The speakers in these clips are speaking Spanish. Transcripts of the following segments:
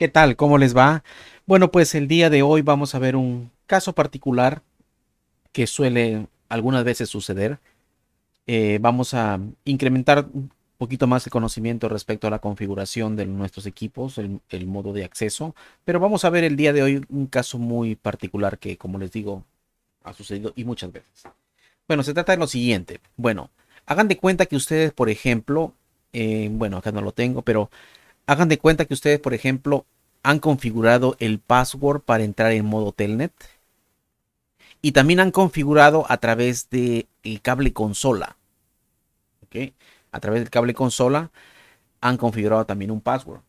¿Qué tal? ¿Cómo les va? Bueno, pues el día de hoy vamos a ver un caso particular que suele algunas veces suceder. Eh, vamos a incrementar un poquito más el conocimiento respecto a la configuración de nuestros equipos, el, modo de acceso, pero vamos a ver el día de hoy un caso muy particular que, como les digo, ha sucedido y muchas veces. Bueno, se trata de lo siguiente. Bueno, hagan de cuenta que ustedes, por ejemplo, eh, bueno, acá no lo tengo, pero Hagan de cuenta que ustedes, por ejemplo, han configurado el password para entrar en modo telnet. Y también han configurado a través del cable consola. A través del cable consola han configurado también un password.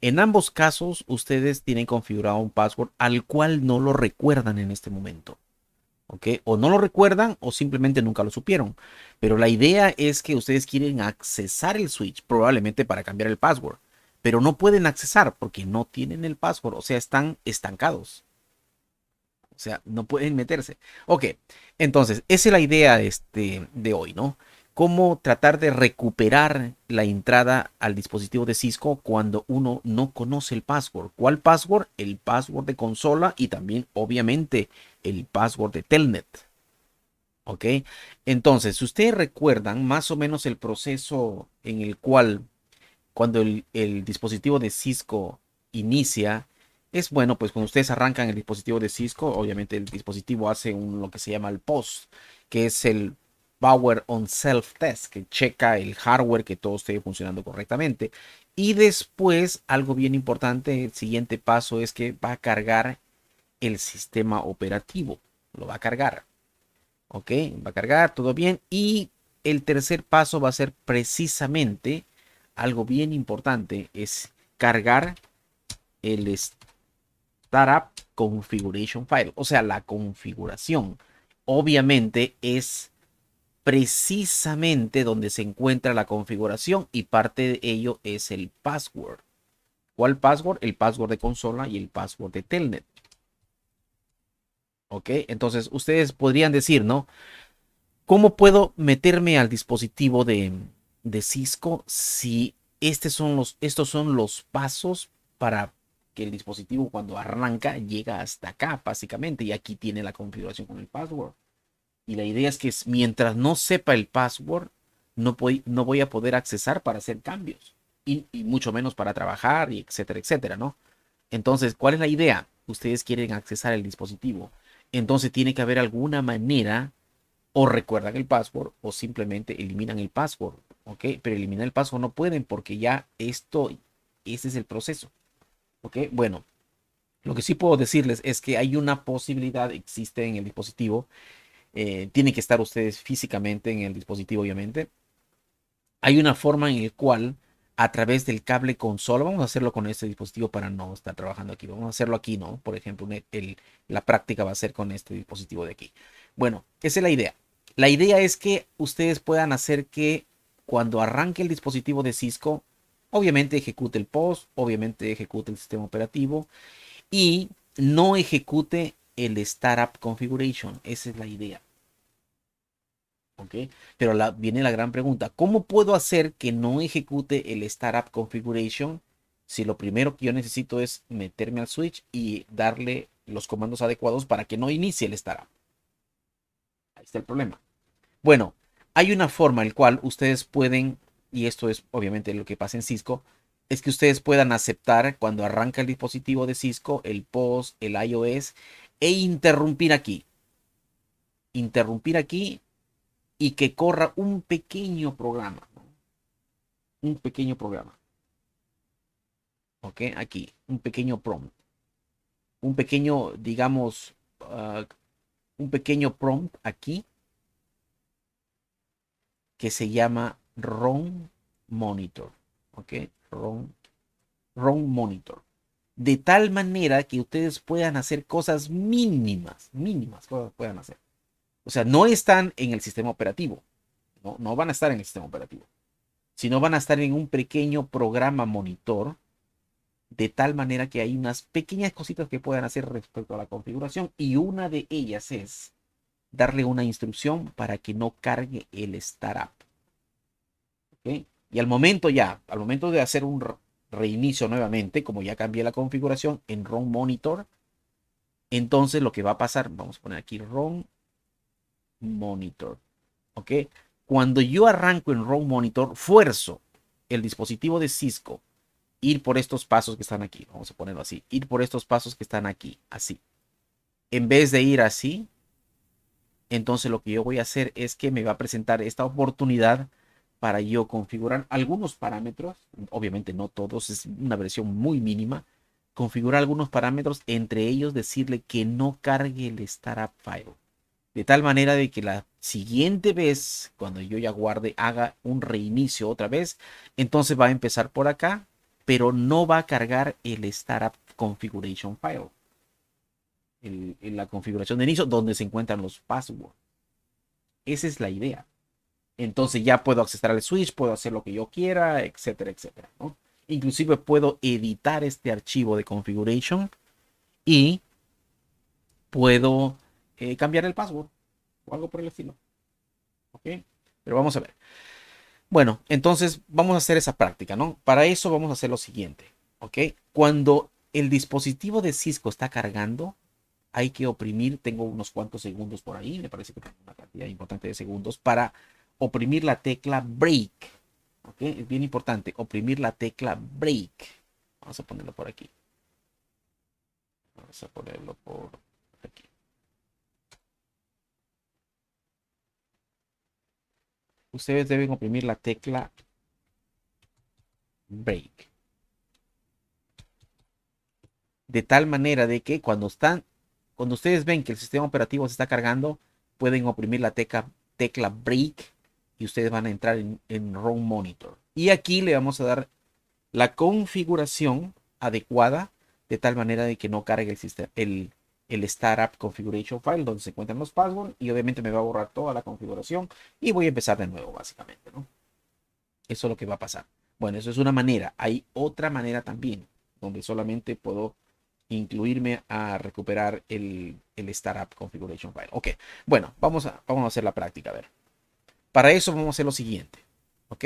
En ambos casos, ustedes tienen configurado un password al cual no lo recuerdan en este momento. O no lo recuerdan o simplemente nunca lo supieron. Pero la idea es que ustedes quieren accesar el switch, probablemente para cambiar el password. Pero no pueden accesar porque no tienen el password, o sea, están estancados. O sea, no pueden meterse. Ok, entonces, esa es la idea este, de hoy, ¿no? cómo tratar de recuperar la entrada al dispositivo de Cisco cuando uno no conoce el password. ¿Cuál password? El password de consola y también, obviamente, el password de Telnet. ¿Ok? Entonces, si ustedes recuerdan más o menos el proceso en el cual cuando el, dispositivo de Cisco inicia, es bueno, pues cuando ustedes arrancan el dispositivo de Cisco, obviamente el dispositivo hace un, lo que se llama el POST, que es el Power on Self Test, que checa el hardware que todo esté funcionando correctamente. Y después, algo bien importante, el siguiente paso es que va a cargar el sistema operativo. Lo va a cargar. Ok, va a cargar, todo bien. Y el tercer paso va a ser precisamente algo bien importante, es cargar el Startup Configuration File, o sea, la configuración. Obviamente es precisamente donde se encuentra la configuración y parte de ello es el password. ¿Cuál password? El password de consola y el password de Telnet. ¿Ok? Entonces ustedes podrían decir, ¿no? ¿Cómo puedo meterme al dispositivo de, de Cisco si estos son, los, estos son los pasos para que el dispositivo cuando arranca llega hasta acá, básicamente? Y aquí tiene la configuración con el password. Y la idea es que mientras no sepa el password, no, voy, no voy a poder accesar para hacer cambios. Y, mucho menos para trabajar, y etcétera, etcétera, ¿no? Entonces, ¿cuál es la idea? Ustedes quieren accesar el dispositivo. Entonces tiene que haber alguna manera, o recuerdan el password, o simplemente eliminan el password. ¿Ok? Pero eliminar el password no pueden porque ya esto, ese es el proceso. ¿Ok? Bueno, lo que sí puedo decirles es que hay una posibilidad, existe en el dispositivo, eh, tienen que estar ustedes físicamente en el dispositivo, obviamente. Hay una forma en la cual a través del cable consola, vamos a hacerlo con este dispositivo para no estar trabajando aquí, vamos a hacerlo aquí, ¿no? Por ejemplo, e, la práctica va a ser con este dispositivo de aquí. Bueno, esa es la idea. La idea es que ustedes puedan hacer que cuando arranque el dispositivo de Cisco, obviamente ejecute el POST, obviamente ejecute el sistema operativo y no ejecute el startup configuration. Esa es la idea. Okay. Pero viene la gran pregunta, ¿cómo puedo hacer que no ejecute el startup configuration si lo primero que yo necesito es meterme al switch y darle los comandos adecuados para que no inicie el startup? Ahí está el problema. Bueno, hay una forma en la cual ustedes pueden, y esto es obviamente lo que pasa en Cisco, es que ustedes puedan aceptar cuando arranca el dispositivo de Cisco, el POS, el iOS e interrumpir aquí. Interrumpir aquí y que corra un pequeño programa. Un pequeño programa. ¿Ok? Aquí, un pequeño prompt. Un pequeño, digamos, ah, un pequeño prompt aquí que se llama ROM Monitor. ¿Ok? ROM, ROM Monitor de tal manera que ustedes puedan hacer cosas mínimas, mínimas cosas puedan hacer. O sea, no están en el sistema operativo, no, no van a estar en el sistema operativo, sino van a estar en un pequeño programa monitor de tal manera que hay unas pequeñas cositas que puedan hacer respecto a la configuración y una de ellas es darle una instrucción para que no cargue el startup. Y al momento ya, al momento de hacer un reinicio nuevamente, como ya cambié la configuración en ROM Monitor, entonces lo que va a pasar, vamos a poner aquí ROM Monitor, ¿ok? Cuando yo arranco en ROM Monitor, fuerzo el dispositivo de Cisco ir por estos pasos que están aquí, vamos a ponerlo así, ir por estos pasos que están aquí, así. En vez de ir así, entonces lo que yo voy a hacer es que me va a presentar esta oportunidad para yo configurar algunos parámetros, obviamente no todos, es una versión muy mínima, configurar algunos parámetros, entre ellos decirle que no cargue el startup file. De tal manera de que la siguiente vez, cuando yo ya guarde, haga un reinicio otra vez, entonces va a empezar por acá, pero no va a cargar el startup configuration file. en la configuración de inicio donde se encuentran los passwords. Esa es la idea. Entonces ya puedo accesar al Switch, puedo hacer lo que yo quiera, etcétera, etcétera. ¿no? Inclusive puedo editar este archivo de configuration y puedo eh, cambiar el password o algo por el estilo. ¿Ok? Pero vamos a ver. Bueno, entonces vamos a hacer esa práctica, ¿no? Para eso vamos a hacer lo siguiente, ¿ok? Cuando el dispositivo de Cisco está cargando, hay que oprimir, tengo unos cuantos segundos por ahí, me parece que tengo una cantidad importante de segundos para oprimir la tecla break. ¿Ok? Es bien importante, oprimir la tecla break. Vamos a ponerlo por aquí. Vamos a ponerlo por aquí. Ustedes deben oprimir la tecla break. De tal manera de que cuando están, cuando ustedes ven que el sistema operativo se está cargando, pueden oprimir la tecla, tecla break y ustedes van a entrar en, en Monitor. Y aquí le vamos a dar la configuración adecuada de tal manera de que no cargue el, sistema, el, Startup Configuration File donde se encuentran los passwords y obviamente me va a borrar toda la configuración y voy a empezar de nuevo básicamente. Eso es lo que va a pasar. Bueno, eso es una manera. Hay otra manera también donde solamente puedo incluirme a recuperar el, el Startup Configuration File. Ok, bueno, vamos a, vamos a hacer la práctica. A ver. Para eso vamos a hacer lo siguiente, ¿ok?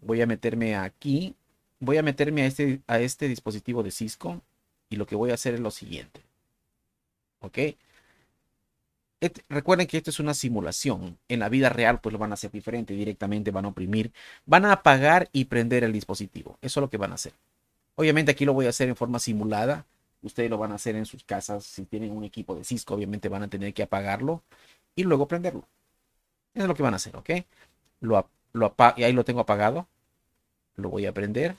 Voy a meterme aquí, voy a meterme a este, a este dispositivo de Cisco y lo que voy a hacer es lo siguiente, ¿ok? recuerden que esto es una simulación. En la vida real, pues lo van a hacer diferente. Directamente van a oprimir, van a apagar y prender el dispositivo. Eso es lo que van a hacer. Obviamente aquí lo voy a hacer en forma simulada. Ustedes lo van a hacer en sus casas. Si tienen un equipo de Cisco, obviamente van a tener que apagarlo y luego prenderlo es lo que van a hacer, ¿ok? Lo, y ahí lo tengo apagado. Lo voy a prender.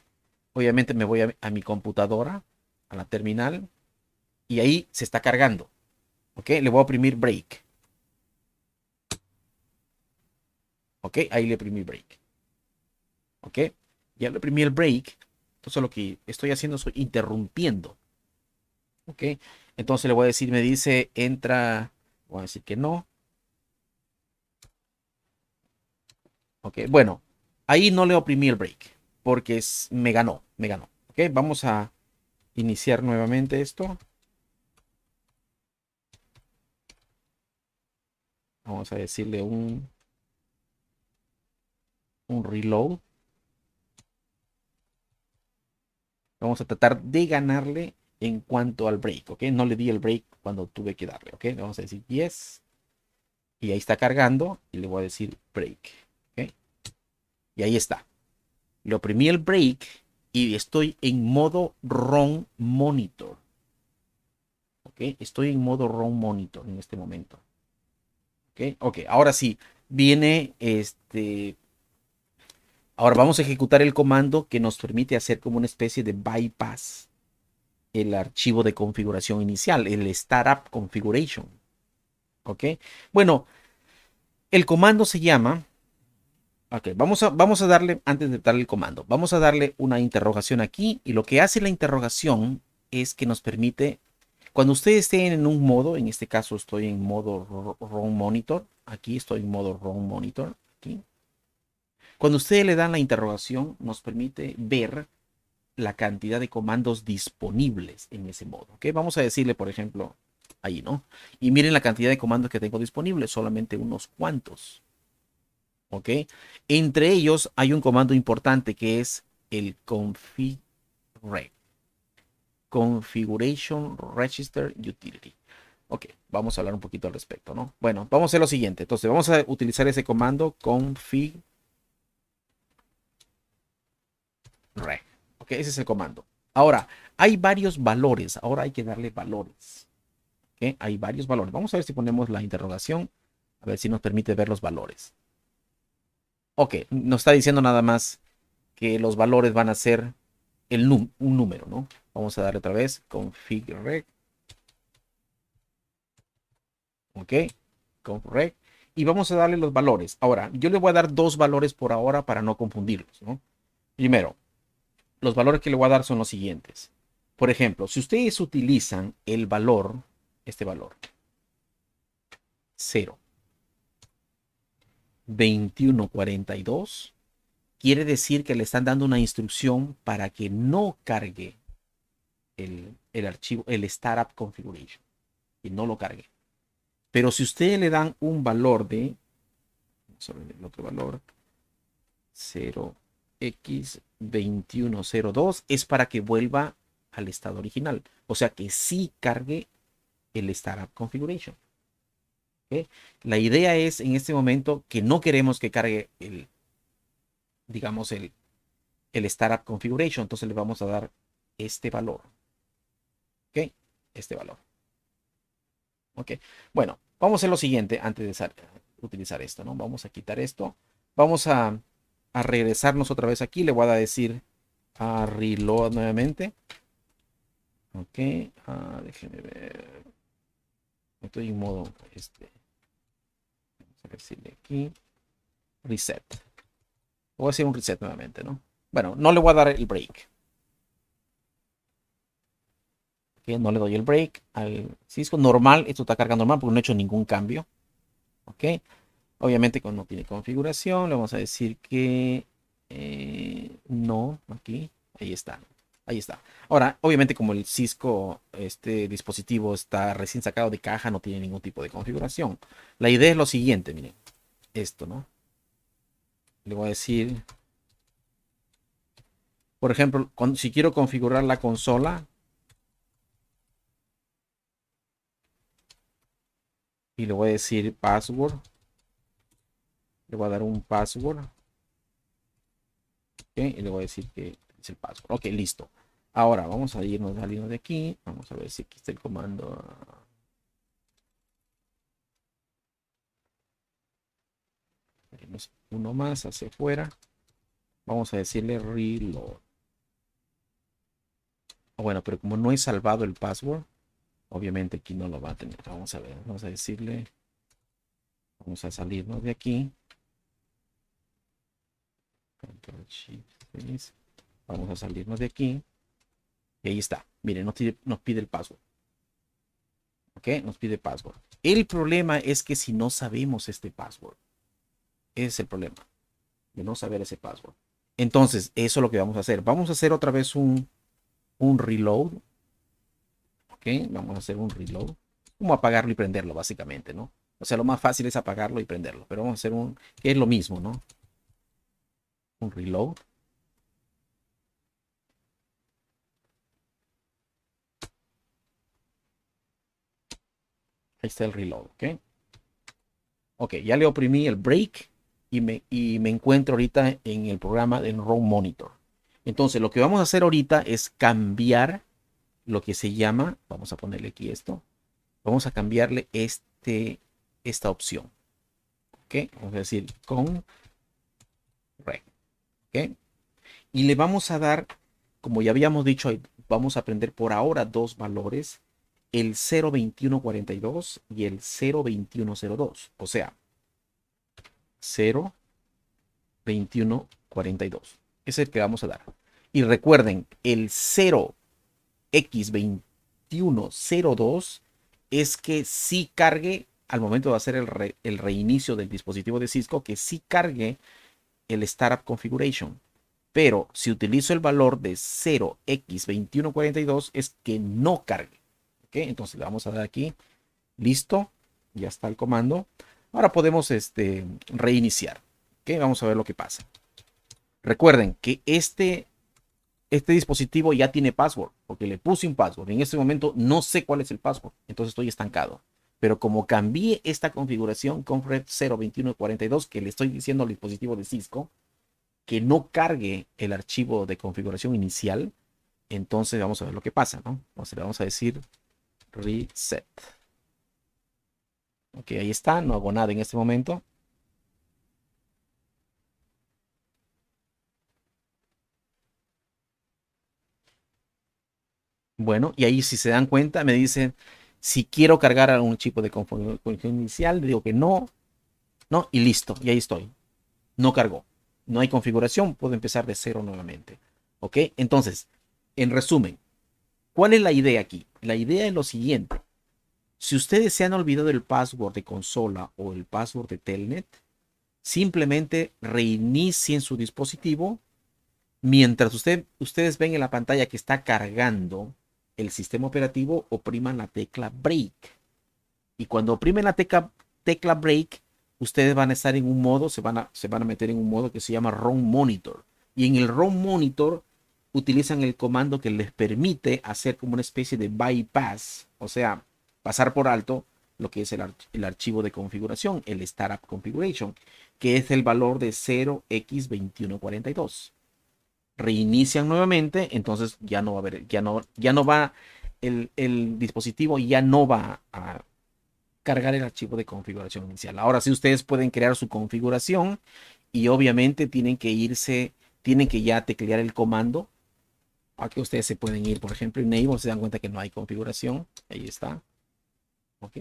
Obviamente me voy a, mi computadora, a la terminal, y ahí se está cargando. ¿Ok? Le voy a oprimir break. ¿Ok? Ahí le oprimí break. ¿Ok? Ya le oprimí el break. Entonces lo que estoy haciendo es interrumpiendo. ¿Ok? Entonces le voy a decir, me dice, entra, voy a decir que no. bueno, ahí no le oprimí el break porque es, me ganó, me ganó. vamos a iniciar nuevamente esto. Vamos a decirle un, un reload. Vamos a tratar de ganarle en cuanto al break, No le di el break cuando tuve que darle, vamos a decir yes. Y ahí está cargando y le voy a decir break. Y ahí está. Le oprimí el break y estoy en modo ROM monitor. ¿Ok? Estoy en modo ROM monitor en este momento. ¿Ok? Ok, ahora sí. Viene este... Ahora vamos a ejecutar el comando que nos permite hacer como una especie de bypass el archivo de configuración inicial, el startup configuration. ¿Ok? Bueno, el comando se llama Ok, vamos a, vamos a darle, antes de darle el comando, vamos a darle una interrogación aquí. Y lo que hace la interrogación es que nos permite, cuando ustedes estén en un modo, en este caso estoy en modo ROM monitor. Aquí estoy en modo ROM monitor. Aquí. Cuando ustedes le dan la interrogación, nos permite ver la cantidad de comandos disponibles en ese modo. ¿ok? Vamos a decirle, por ejemplo, ahí, ¿no? Y miren la cantidad de comandos que tengo disponibles, solamente unos cuantos. ¿ok? Entre ellos hay un comando importante que es el config.reg. Configuration Register Utility. Ok, vamos a hablar un poquito al respecto, ¿no? Bueno, vamos a hacer lo siguiente. Entonces, vamos a utilizar ese comando config reg. Ok, ese es el comando. Ahora, hay varios valores. Ahora hay que darle valores. Ok, hay varios valores. Vamos a ver si ponemos la interrogación. A ver si nos permite ver los valores. Ok, nos está diciendo nada más que los valores van a ser el un número, ¿no? Vamos a darle otra vez, config Ok, config Y vamos a darle los valores. Ahora, yo le voy a dar dos valores por ahora para no confundirlos, ¿no? Primero, los valores que le voy a dar son los siguientes. Por ejemplo, si ustedes utilizan el valor, este valor, cero. 21:42, quiere decir que le están dando una instrucción para que no cargue el, archivo, el startup configuration, y no lo cargue. Pero si ustedes le dan un valor de, el otro valor, 0x2102, es para que vuelva al estado original. O sea que sí cargue el startup configuration. La idea es en este momento que no queremos que cargue el, digamos, el, Startup Configuration. Entonces le vamos a dar este valor. ¿Ok? Este valor. ¿Ok? Bueno, vamos a hacer lo siguiente antes de utilizar esto, ¿no? Vamos a quitar esto. Vamos a, regresarnos otra vez aquí. Le voy a decir a reload nuevamente. Ok, ah, déjenme ver estoy en modo este vamos a decirle aquí reset voy a hacer un reset nuevamente no bueno no le voy a dar el break okay, no le doy el break al Cisco normal esto está cargando normal porque no he hecho ningún cambio ok obviamente cuando tiene configuración le vamos a decir que eh, no aquí ahí está Ahí está. Ahora, obviamente como el Cisco, este dispositivo está recién sacado de caja, no tiene ningún tipo de configuración. La idea es lo siguiente, miren. Esto, ¿no? Le voy a decir, por ejemplo, si quiero configurar la consola, y le voy a decir password, le voy a dar un password, y le voy a decir que es el password. Ok, listo. Ahora vamos a irnos saliendo de aquí. Vamos a ver si aquí está el comando. uno más hacia afuera. Vamos a decirle reload. Ah, bueno, pero como no he salvado el password, obviamente aquí no lo va a tener. Vamos a ver, vamos a decirle. Vamos a salirnos de aquí. Vamos a salirnos de aquí. Y ahí está. Miren, nos, pide, el password. ¿Ok? Nos pide password. El problema es que si no sabemos este password, ese es el problema. De no saber ese password. Entonces, eso es lo que vamos a hacer. Vamos a hacer otra vez un, un reload. ¿Ok? Vamos a hacer un reload. Como apagarlo y prenderlo, básicamente, ¿no? O sea, lo más fácil es apagarlo y prenderlo. Pero vamos a hacer un... que es lo mismo, ¿no? Un reload. Ahí está el reload, ¿ok? Ok, ya le oprimí el break y me, me encuentro ahorita en el programa del Row Monitor. Entonces, lo que vamos a hacer ahorita es cambiar lo que se llama, vamos a ponerle aquí esto, vamos a cambiarle este, esta opción. ¿Ok? Vamos a decir con reg. ¿Ok? Y le vamos a dar, como ya habíamos dicho, vamos a aprender por ahora dos valores el 02142 y el 02102. O sea, 02142. Es el que vamos a dar. Y recuerden, el 0x2102 es que sí cargue, al momento de hacer el, reinicio del dispositivo de Cisco, que sí cargue el Startup Configuration. Pero si utilizo el valor de 0x2142 es que no cargue entonces le vamos a dar aquí. Listo. Ya está el comando. Ahora podemos este, reiniciar. vamos a ver lo que pasa. Recuerden que este, este dispositivo ya tiene password, porque le puse un password. En este momento no sé cuál es el password, entonces estoy estancado. Pero como cambié esta configuración con Red 02142, que le estoy diciendo al dispositivo de Cisco, que no cargue el archivo de configuración inicial, entonces vamos a ver lo que pasa, Entonces le vamos a decir reset. Ok, ahí está, no hago nada en este momento. Bueno, y ahí si se dan cuenta me dicen si quiero cargar algún tipo de configuración inicial, digo que no, no, y listo, y ahí estoy. No cargó, no hay configuración, puedo empezar de cero nuevamente. Ok, entonces, en resumen, ¿Cuál es la idea aquí? La idea es lo siguiente. Si ustedes se han olvidado el password de consola o el password de Telnet, simplemente reinicien su dispositivo mientras ustedes ven en la pantalla que está cargando el sistema operativo, opriman la tecla break. Y cuando oprimen la tecla, tecla break, ustedes van a estar en un modo, se van a, se van a meter en un modo que se llama ROM Monitor. Y en el ROM Monitor utilizan el comando que les permite hacer como una especie de bypass, o sea, pasar por alto lo que es el, archivo de configuración, el startup configuration, que es el valor de 0x2142. Reinician nuevamente, entonces ya no va a haber, ya no, ya no va, el, el dispositivo ya no va a cargar el archivo de configuración inicial. Ahora sí ustedes pueden crear su configuración y obviamente tienen que irse, tienen que ya teclear el comando Aquí ustedes se pueden ir, por ejemplo, enable, se dan cuenta que no hay configuración. Ahí está. Ok.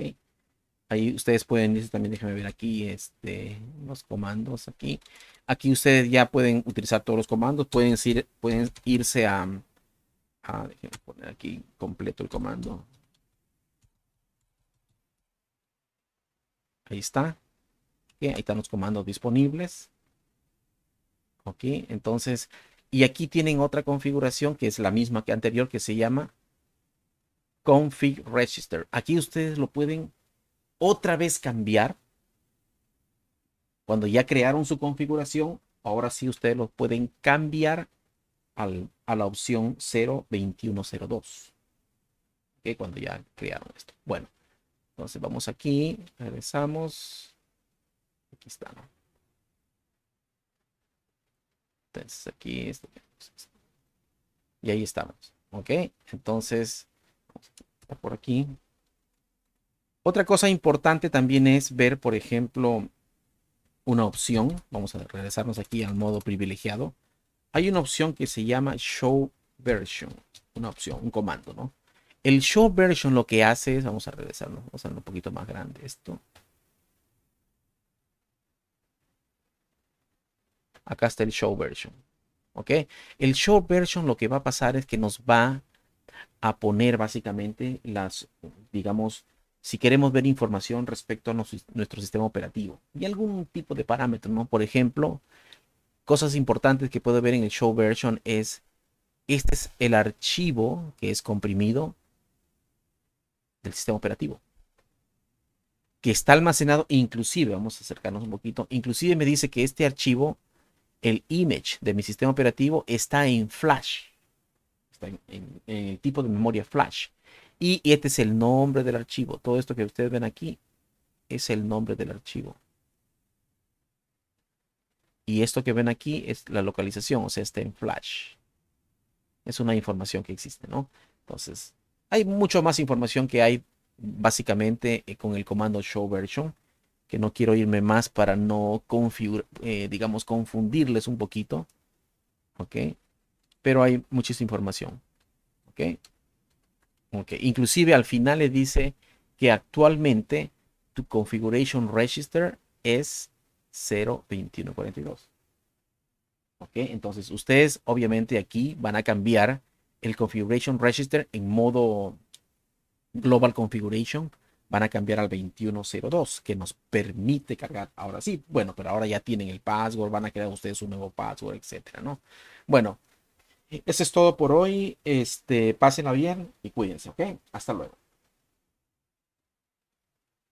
Ahí ustedes pueden irse también, déjenme ver aquí, este, los comandos aquí. Aquí ustedes ya pueden utilizar todos los comandos. Pueden, ir, pueden irse a, poner aquí completo el comando. Ahí está. ahí están los comandos disponibles. Ok, entonces y aquí tienen otra configuración que es la misma que anterior que se llama config register. Aquí ustedes lo pueden otra vez cambiar. Cuando ya crearon su configuración, ahora sí ustedes lo pueden cambiar al, a la opción 02102. ¿Ok? Cuando ya crearon esto. Bueno, entonces vamos aquí, regresamos. Aquí está. Entonces aquí es, y ahí estamos. Ok, entonces por aquí. Otra cosa importante también es ver, por ejemplo, una opción. Vamos a regresarnos aquí al modo privilegiado. Hay una opción que se llama Show Version. Una opción, un comando, ¿no? El Show Version lo que hace es, vamos a regresarnos, vamos a hacerlo un poquito más grande esto. Acá está el show version. ¿Ok? El show version lo que va a pasar es que nos va a poner básicamente las, digamos, si queremos ver información respecto a nuestro sistema operativo y algún tipo de parámetro, ¿no? Por ejemplo, cosas importantes que puedo ver en el show version es, este es el archivo que es comprimido del sistema operativo que está almacenado, inclusive, vamos a acercarnos un poquito, inclusive me dice que este archivo el image de mi sistema operativo está en flash, está en, el tipo de memoria flash. Y, y este es el nombre del archivo. Todo esto que ustedes ven aquí es el nombre del archivo. Y esto que ven aquí es la localización, o sea, está en flash. Es una información que existe, ¿no? Entonces, hay mucho más información que hay básicamente eh, con el comando show version que no quiero irme más para no, eh, digamos, confundirles un poquito. ¿Ok? Pero hay muchísima información. ¿Ok? Inclusive al final le dice que actualmente tu configuration register es 02142. ¿Ok? Entonces ustedes obviamente aquí van a cambiar el configuration register en modo global configuration van a cambiar al 2102, que nos permite cargar ahora sí. Bueno, pero ahora ya tienen el password, van a crear ustedes un nuevo password, etcétera, ¿no? Bueno, eso es todo por hoy. Este, pásenla bien y cuídense, ¿ok? Hasta luego.